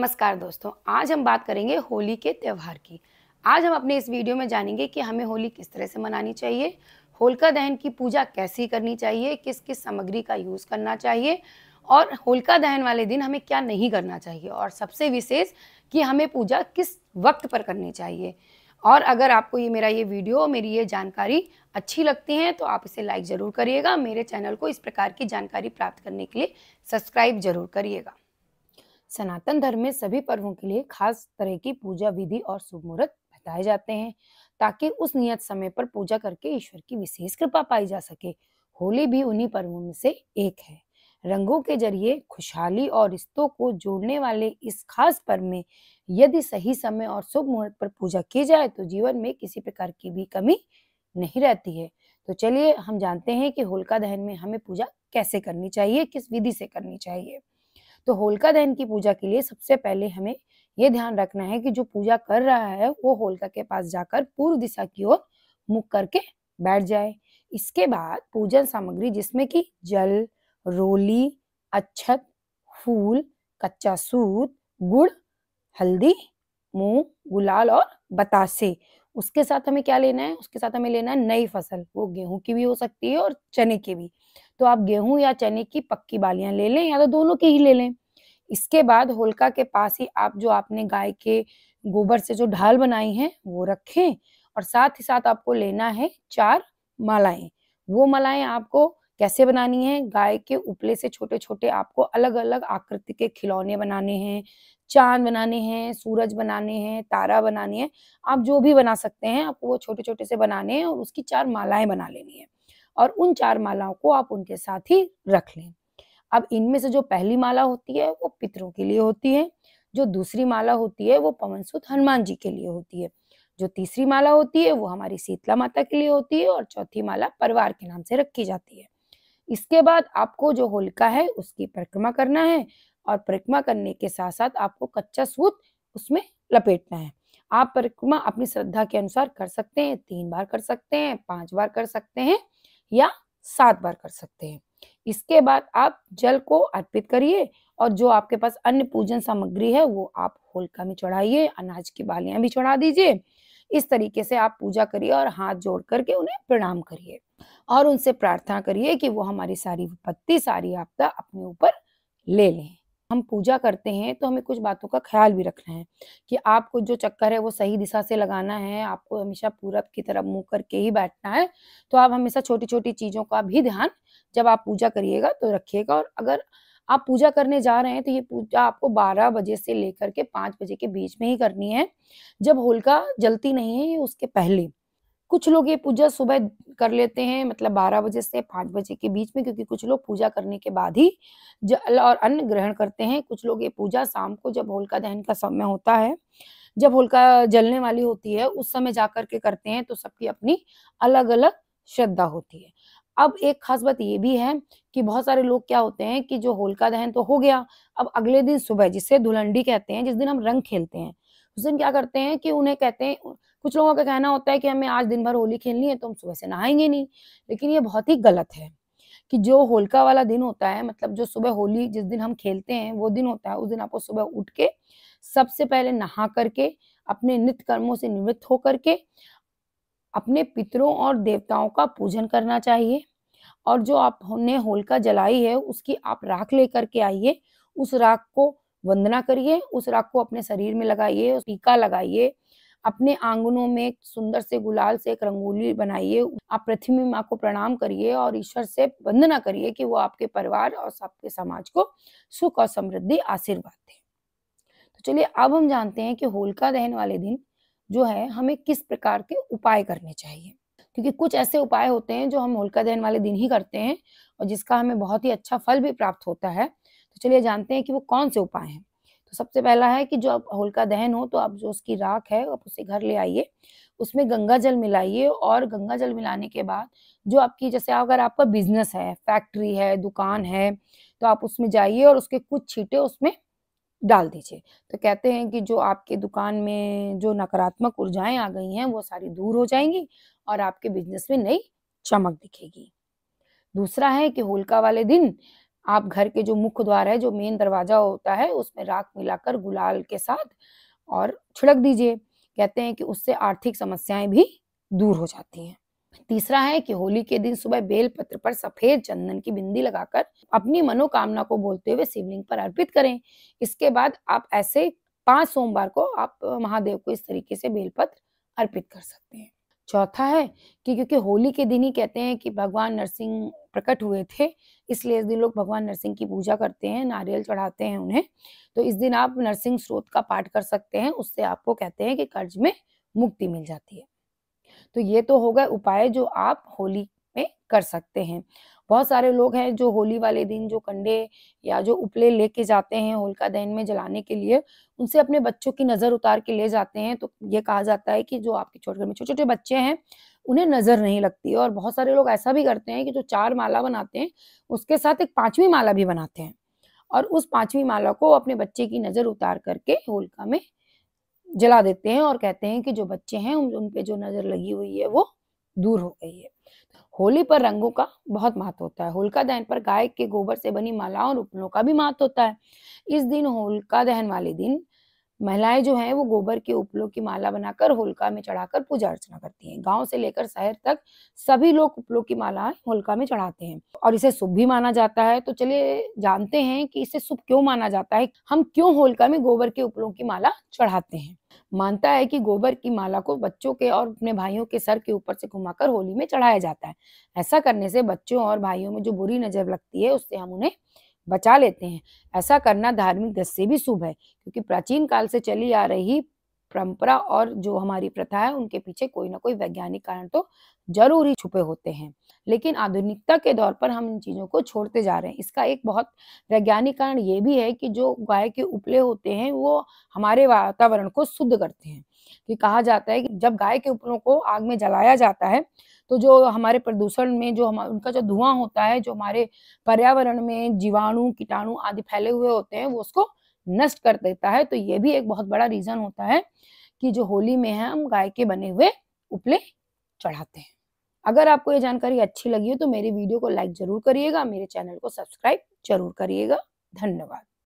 नमस्कार दोस्तों आज हम बात करेंगे होली के त्यौहार की आज हम अपने इस वीडियो में जानेंगे कि हमें होली किस तरह से मनानी चाहिए होलिका दहन की पूजा कैसी करनी चाहिए किस किस सामग्री का यूज़ करना चाहिए और होलिका दहन वाले दिन हमें क्या नहीं करना चाहिए और सबसे विशेष कि हमें पूजा किस वक्त पर करनी चाहिए और अगर आपको ये मेरा ये वीडियो मेरी ये जानकारी अच्छी लगती है तो आप इसे लाइक ज़रूर करिएगा मेरे चैनल को इस प्रकार की जानकारी प्राप्त करने के लिए सब्सक्राइब जरूर करिएगा सनातन धर्म में सभी पर्वों के लिए खास तरह की पूजा विधि और शुभ मुहूर्त बताए जाते हैं ताकि उस नियत समय पर पूजा करके ईश्वर की विशेष कृपा पाई जा सके होली भी उन्हीं पर्वों में से एक है रंगों के जरिए खुशहाली और रिश्तों को जोड़ने वाले इस खास पर्व में यदि सही समय और शुभ मुहूर्त पर पूजा की जाए तो जीवन में किसी प्रकार की भी कमी नहीं रहती है तो चलिए हम जानते हैं कि होलिका दहन में हमें पूजा कैसे करनी चाहिए किस विधि से करनी चाहिए तो होलिका दहन की पूजा के लिए सबसे पहले हमें ये ध्यान रखना है कि जो पूजा कर रहा है वो होलिका के पास जाकर पूर्व दिशा की ओर मुख करके बैठ जाए इसके बाद पूजन सामग्री जिसमें कि जल रोली अच्छत फूल कच्चा सूत गुड़ हल्दी मूंग गुलाल और बतासे उसके साथ हमें क्या लेना है उसके साथ हमें लेना है नई फसल वो गेहूं की भी हो सकती है और चने की भी तो आप गेहूं या चने की पक्की बालियां ले लें या तो दोनों की ही ले लें इसके बाद होलका के पास ही आप जो आपने गाय के गोबर से जो ढाल बनाई है वो रखें और साथ ही साथ आपको लेना है चार मालाएं वो मालाएं आपको कैसे बनानी है गाय के उपले से छोटे छोटे आपको अलग अलग आकृति के खिलौने बनाने हैं चांद बनाने हैं सूरज बनाने हैं तारा बनानी है आप जो भी बना सकते हैं आपको वो छोटे छोटे से बनाने हैं और उसकी चार मालाएं बना लेनी है और उन चार मालाओं को आप उनके साथ ही रख लें अब इनमें से जो पहली माला होती है वो पितरों के लिए होती है जो दूसरी माला होती है वो पवनसुत हनुमान जी के लिए होती है जो तीसरी माला होती है वो हमारी शीतला माता के लिए होती है और चौथी माला परिवार के नाम से रखी जाती है इसके बाद आपको जो होलिका है उसकी परिक्रमा करना है और परिक्रमा करने के साथ साथ आपको कच्चा सूत उसमें लपेटना है आप परिक्रमा अपनी श्रद्धा के अनुसार कर सकते हैं तीन बार कर सकते हैं पांच बार कर सकते हैं या सात बार कर सकते हैं इसके बाद आप जल को अर्पित करिए और जो आपके पास अन्य पूजन सामग्री है वो आप होलका में चढ़ाइए अनाज की बालियां भी चढ़ा दीजिए इस तरीके से आप पूजा करिए और हाथ जोड़ करके उन्हें प्रणाम करिए और उनसे प्रार्थना करिए कि वो हमारी सारी विपत्ति सारी आपदा अपने ऊपर ले लें हम पूजा करते हैं तो हमें कुछ बातों का ख्याल भी रखना है कि आपको जो चक्कर है वो सही दिशा से लगाना है आपको हमेशा पूरब की तरफ मुंह करके ही बैठना है तो आप हमेशा छोटी छोटी चीजों का भी ध्यान जब आप पूजा करिएगा तो रखिएगा और अगर आप पूजा करने जा रहे हैं तो ये पूजा आपको 12 बजे से लेकर के 5 बजे के बीच में ही करनी है जब होलका जलती नहीं है ये उसके पहले कुछ लोग ये पूजा सुबह कर लेते हैं मतलब बारह बजे से पांच बजे के बीच में क्योंकि कुछ लोग पूजा करने के बाद ही जल और अन्न ग्रहण करते हैं कुछ लोग ये पूजा शाम को जब होलिका दहन का समय होता है जब होलिका जलने वाली होती है उस समय जाकर के करते हैं तो सबकी अपनी अलग अलग श्रद्धा होती है अब एक खास बात ये भी है कि बहुत सारे लोग क्या होते हैं कि जो होलिका दहन तो हो गया अब अगले दिन सुबह जिसे धुलंडी कहते हैं जिस दिन हम रंग खेलते हैं उस दिन क्या करते हैं कि उन्हें कहते हैं कुछ लोगों का कहना होता है कि हमें आज दिन भर होली खेलनी है तो हम सुबह से नहाएंगे नहीं लेकिन ये बहुत ही गलत है कि जो होलिका वाला दिन होता है मतलब जो सुबह होली जिस दिन हम खेलते हैं वो दिन होता है उस दिन आपको सुबह उठ के सबसे पहले नहा करके अपने नित्य कर्मों से निवृत्त होकर के अपने पितरों और देवताओं का पूजन करना चाहिए और जो आपने होलिका जलाई है उसकी आप राख लेकर के आइए उस राख को वंदना करिए उस राख को अपने शरीर में लगाइए टीका लगाइए अपने आंगनों में सुंदर से गुलाल से एक रंगोली बनाइए आप पृथ्वी माँ को प्रणाम करिए और ईश्वर से वंदना करिए कि वो आपके परिवार और आपके समाज को सुख और समृद्धि आशीर्वाद दे तो चलिए अब हम जानते हैं कि होलिका दहन वाले दिन जो है हमें किस प्रकार के उपाय करने चाहिए क्योंकि कुछ ऐसे उपाय होते हैं जो हम होलिका दहन वाले दिन ही करते हैं और जिसका हमें बहुत ही अच्छा फल भी प्राप्त होता है तो चलिए जानते हैं कि वो कौन से उपाय हैं तो सबसे पहला है कि जो आप होलिका दहन हो तो आप जो उसकी राख है आप उसे घर ले आइए उसमें गंगा जल मिलाइए और गंगा जल मिलाने के बाद जो आपकी जैसे अगर आपका बिजनेस है फैक्ट्री है दुकान है तो आप उसमें जाइए और उसके कुछ छीटे उसमें डाल दीजिए तो कहते हैं कि जो आपके दुकान में जो नकारात्मक ऊर्जाएं आ गई हैं वो सारी दूर हो जाएंगी और आपके बिजनेस में नई चमक दिखेगी दूसरा है कि होलिका वाले दिन आप घर के जो मुख्य द्वार है जो मेन दरवाजा होता है उसमें राख मिलाकर गुलाल के साथ और छिड़क दीजिए कहते हैं कि उससे आर्थिक समस्याएं भी दूर हो जाती हैं तीसरा है कि होली के दिन सुबह बेल पत्र पर सफेद चंदन की बिंदी लगाकर अपनी मनोकामना को बोलते हुए शिवलिंग पर अर्पित करें इसके बाद आप ऐसे पांच सोमवार को आप महादेव को इस तरीके से बेलपत्र अर्पित कर सकते हैं चौथा है कि क्योंकि होली के दिन ही कहते हैं कि भगवान नरसिंह प्रकट हुए थे इसलिए इस दिन लोग भगवान नरसिंह की पूजा करते हैं नारियल चढ़ाते हैं उन्हें तो इस दिन आप नरसिंह स्रोत का पाठ कर सकते हैं उससे आपको कहते हैं कि कर्ज में मुक्ति मिल जाती है तो ये तो हो गए उपाय जो आप होली में कर सकते हैं बहुत सारे लोग हैं जो होली वाले दिन जो कंडे या जो उपले लेके जाते हैं होलिका दहन में जलाने के लिए उनसे अपने बच्चों की नजर उतार के ले जाते हैं तो ये कहा जाता है कि जो आपके छोटे घर में छोटे छोटे बच्चे हैं उन्हें नजर नहीं लगती और बहुत सारे लोग ऐसा भी करते हैं कि जो चार माला बनाते हैं उसके साथ एक पांचवी माला भी बनाते हैं और उस पांचवी माला को अपने बच्चे की नजर उतार करके होलिका में जला देते हैं और कहते हैं कि जो बच्चे हैं उन पे जो नजर लगी हुई है वो दूर हो गई है होली पर रंगों का बहुत महत्व होता है होलिका दहन पर गाय के गोबर से बनी मालाओं और उपनों का भी महत्व होता है इस दिन होलिका दहन वाले दिन महिलाएं जो हैं वो गोबर के उपलों की माला बनाकर होलका में चढ़ाकर पूजा अर्चना करती हैं गांव से लेकर शहर तक सभी लोग उपलों की माला होलका में चढ़ाते हैं और इसे शुभ भी माना जाता है तो चलिए जानते हैं कि इसे शुभ क्यों माना जाता है हम क्यों होलका में गोबर के उपलों की माला चढ़ाते हैं मानता है कि गोबर की माला को बच्चों के और अपने भाइयों के सर के ऊपर से घुमाकर होली में चढ़ाया जाता है ऐसा करने से बच्चों और भाइयों में जो बुरी नजर लगती है उससे हम उन्हें बचा लेते हैं ऐसा करना धार्मिक दस से भी शुभ है क्योंकि प्राचीन काल से चली आ रही परंपरा और जो हमारी प्रथा है उनके पीछे कोई ना कोई वैज्ञानिक कारण तो जरूर ही छुपे होते हैं लेकिन आधुनिकता के दौर पर हम इन चीज़ों को छोड़ते जा रहे हैं इसका एक बहुत वैज्ञानिक कारण ये भी है कि जो गाय के उपले होते हैं वो हमारे वातावरण को शुद्ध करते हैं कि कहा जाता है कि जब गाय के उपलों को आग में जलाया जाता है तो जो हमारे प्रदूषण में जो हम उनका जो धुआं होता है जो हमारे पर्यावरण में जीवाणु कीटाणु आदि फैले हुए होते हैं वो उसको नष्ट कर देता है तो ये भी एक बहुत बड़ा रीजन होता है कि जो होली में है हम गाय के बने हुए उपले चढ़ाते हैं अगर आपको ये जानकारी अच्छी लगी हो तो मेरे वीडियो को लाइक जरूर करिएगा मेरे चैनल को सब्सक्राइब जरूर करिएगा धन्यवाद